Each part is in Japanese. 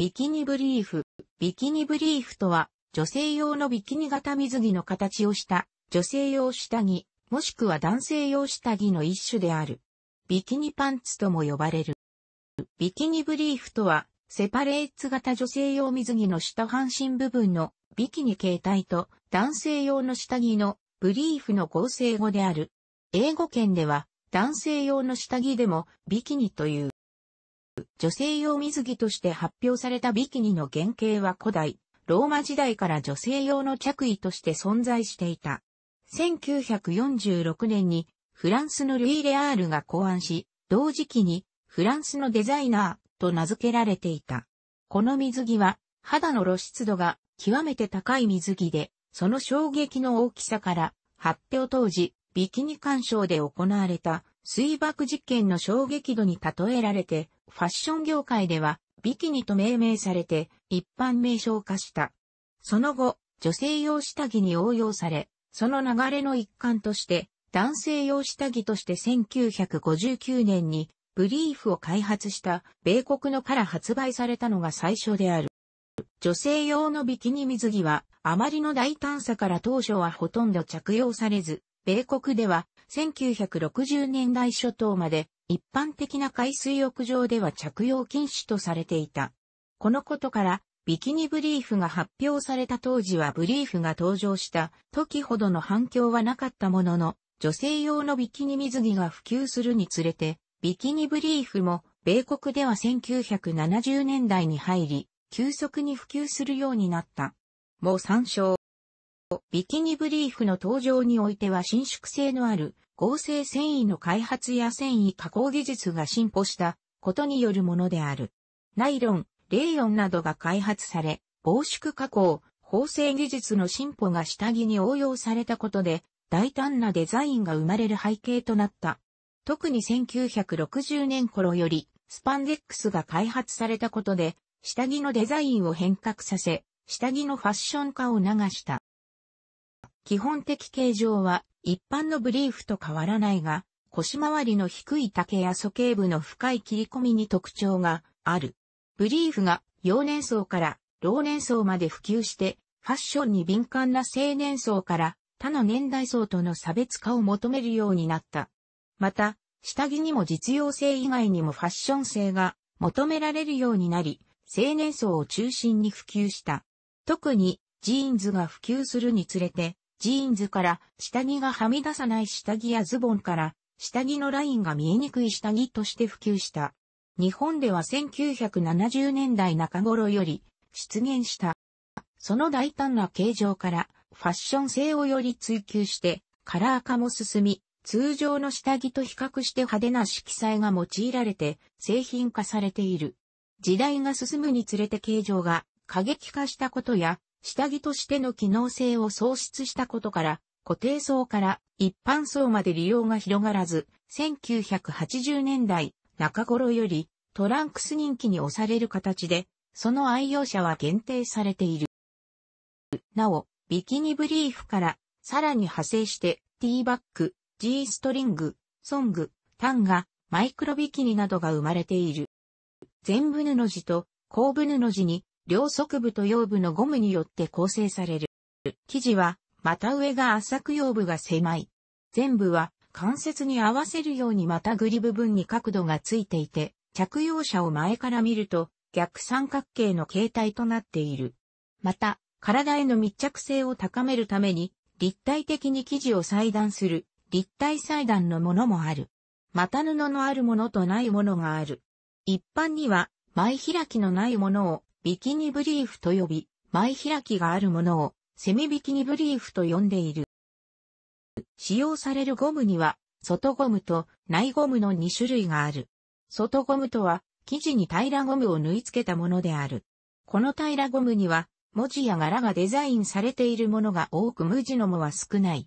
ビキニブリーフ。ビキニブリーフとは、女性用のビキニ型水着の形をした女性用下着、もしくは男性用下着の一種である。ビキニパンツとも呼ばれる。ビキニブリーフとは、セパレーツ型女性用水着の下半身部分のビキニ形態と男性用の下着のブリーフの合成語である。英語圏では男性用の下着でもビキニという。女性用水着として発表されたビキニの原型は古代、ローマ時代から女性用の着衣として存在していた。1946年にフランスのルイ・レアールが考案し、同時期にフランスのデザイナーと名付けられていた。この水着は肌の露出度が極めて高い水着で、その衝撃の大きさから発表当時ビキニ鑑賞で行われた水爆実験の衝撃度に例えられて、ファッション業界では、ビキニと命名されて、一般名称化した。その後、女性用下着に応用され、その流れの一環として、男性用下着として1959年にブリーフを開発した米国のから発売されたのが最初である。女性用のビキニ水着はあまりの大胆さから当初はほとんど着用されず、米国では1960年代初頭まで一般的な海水浴場では着用禁止とされていた。このことからビキニブリーフが発表された当時はブリーフが登場した時ほどの反響はなかったものの女性用のビキニ水着が普及するにつれてビキニブリーフも米国では1970年代に入り急速に普及するようになった。もう参照。ビキニブリーフの登場においては伸縮性のある合成繊維の開発や繊維加工技術が進歩したことによるものである。ナイロン、レイヨンなどが開発され、防縮加工、縫製技術の進歩が下着に応用されたことで、大胆なデザインが生まれる背景となった。特に1960年頃より、スパンデックスが開発されたことで、下着のデザインを変革させ、下着のファッション化を流した。基本的形状は一般のブリーフと変わらないが、腰回りの低い丈や素形部の深い切り込みに特徴がある。ブリーフが幼年層から老年層まで普及して、ファッションに敏感な青年層から他の年代層との差別化を求めるようになった。また、下着にも実用性以外にもファッション性が求められるようになり、青年層を中心に普及した。特にジーンズが普及するにつれて、ジーンズから下着がはみ出さない下着やズボンから下着のラインが見えにくい下着として普及した。日本では1970年代中頃より出現した。その大胆な形状からファッション性をより追求してカラー化も進み、通常の下着と比較して派手な色彩が用いられて製品化されている。時代が進むにつれて形状が過激化したことや下着としての機能性を喪失したことから、固定層から一般層まで利用が広がらず、1980年代中頃よりトランクス人気に押される形で、その愛用者は限定されている。なお、ビキニブリーフからさらに派生してティーバッグ、ーストリング、ソング、タンガ、マイクロビキニなどが生まれている。全部布地と後部布地に両側部と腰部のゴムによって構成される。生地は、股上が浅く腰部が狭い。全部は、関節に合わせるように股ぐり部分に角度がついていて、着用者を前から見ると、逆三角形の形態となっている。また、体への密着性を高めるために、立体的に生地を裁断する、立体裁断のものもある。股布のあるものとないものがある。一般には、前開きのないものを、ビキニブリーフと呼び、前開きがあるものを、セミビキニブリーフと呼んでいる。使用されるゴムには、外ゴムと内ゴムの2種類がある。外ゴムとは、生地に平らゴムを縫い付けたものである。この平らゴムには、文字や柄がデザインされているものが多く無地のもは少ない。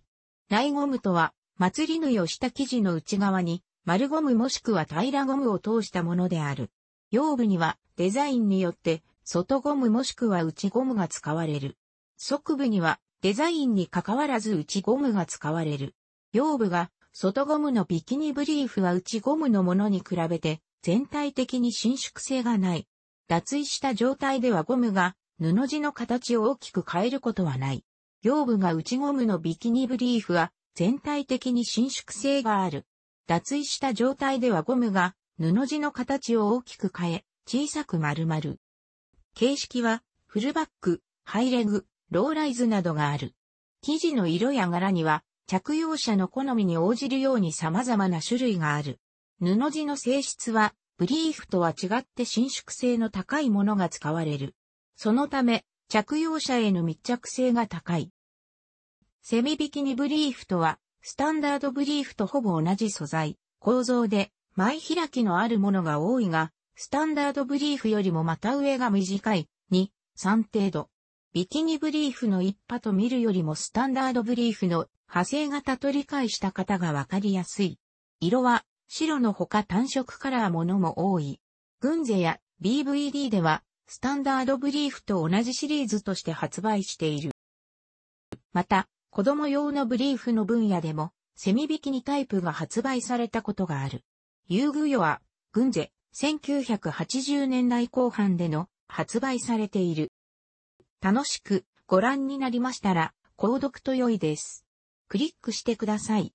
内ゴムとは、祭り縫いをした生地の内側に、丸ゴムもしくは平らゴムを通したものである。用具には、デザインによって、外ゴムもしくは内ゴムが使われる。側部にはデザインに関わらず内ゴムが使われる。腰部が外ゴムのビキニブリーフは内ゴムのものに比べて全体的に伸縮性がない。脱衣した状態ではゴムが布地の形を大きく変えることはない。腰部が内ゴムのビキニブリーフは全体的に伸縮性がある。脱衣した状態ではゴムが布地の形を大きく変え、小さく丸々。形式は、フルバック、ハイレグ、ローライズなどがある。生地の色や柄には、着用者の好みに応じるように様々な種類がある。布地の性質は、ブリーフとは違って伸縮性の高いものが使われる。そのため、着用者への密着性が高い。セミビキニブリーフとは、スタンダードブリーフとほぼ同じ素材、構造で、前開きのあるものが多いが、スタンダードブリーフよりもまた上が短い、2、3程度。ビキニブリーフの一派と見るよりもスタンダードブリーフの派生型と理解した方がわかりやすい。色は白のほか単色カラーものも多い。グンゼや BVD ではスタンダードブリーフと同じシリーズとして発売している。また、子供用のブリーフの分野でもセミビキニタイプが発売されたことがある。遊具用は、ンゼ、1980年代後半での発売されている。楽しくご覧になりましたら、購読と良いです。クリックしてください。